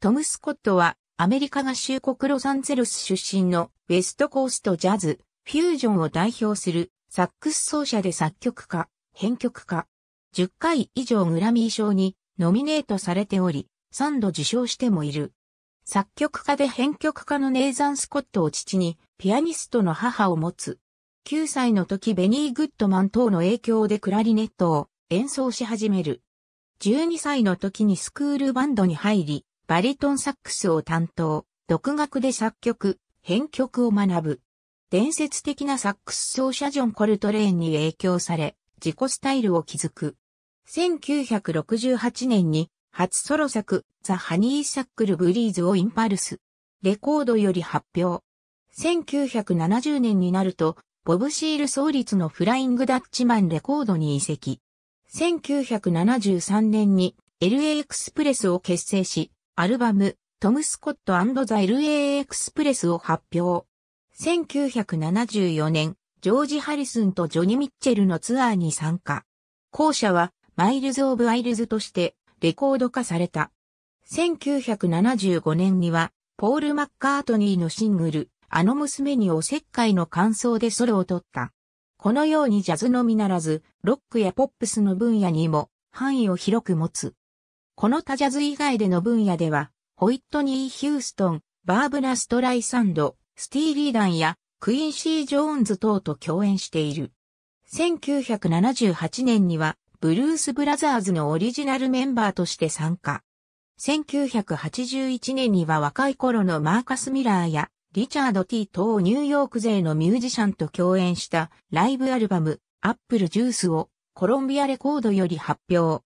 トム・スコットはアメリカ合衆国ロサンゼルス出身のウェストコーストジャズ、フュージョンを代表するサックス奏者で作曲家、編曲家。10回以上グラミー賞にノミネートされており、3度受賞してもいる。作曲家で編曲家のネイザン・スコットを父にピアニストの母を持つ。9歳の時ベニー・グッドマン等の影響でクラリネットを演奏し始める。12歳の時にスクールバンドに入り、バリトンサックスを担当、独学で作曲、編曲を学ぶ。伝説的なサックス奏者ジョン・コルトレーンに影響され、自己スタイルを築く。1968年に初ソロ作、ザ・ハニー・サックル・ブリーズをインパルス。レコードより発表。1970年になると、ボブ・シール創立のフライング・ダッチマンレコードに移籍。1973年に LA エクスプレスを結成し、アルバム、トム・スコットザ・ LA エクスプレスを発表。1974年、ジョージ・ハリスンとジョニ・ー・ミッチェルのツアーに参加。後者は、マイルズ・オブ・アイルズとして、レコード化された。1975年には、ポール・マッカートニーのシングル、あの娘におせっかいの感想でソロを取った。このようにジャズのみならず、ロックやポップスの分野にも範囲を広く持つ。この他ジャズ以外での分野では、ホイットニー・ヒューストン、バーブラ・ストライサンド、スティーリーダンやクインシー・ジョーンズ等と共演している。1978年には、ブルース・ブラザーズのオリジナルメンバーとして参加。1981年には若い頃のマーカス・ミラーやリチャード・ティ等ニューヨーク勢のミュージシャンと共演したライブアルバムアップル・ジュースをコロンビアレコードより発表。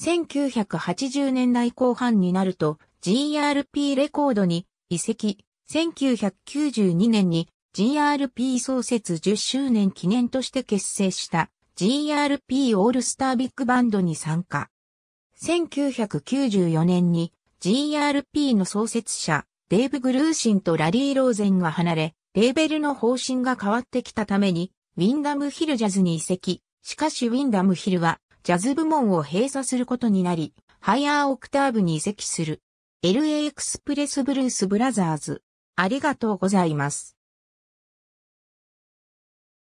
1980年代後半になると GRP レコードに移籍。1992年に GRP 創設10周年記念として結成した GRP オールスタービッグバンドに参加。1994年に GRP の創設者デーブ・グルーシンとラリー・ローゼンが離れ、レーベルの方針が変わってきたためにウィンダムヒルジャズに移籍。しかしウィンダムヒルはジャズ部門を閉鎖することになり、ハイアーオクターブに移籍する。LA エクスプレスブルースブラザーズ。ありがとうございます。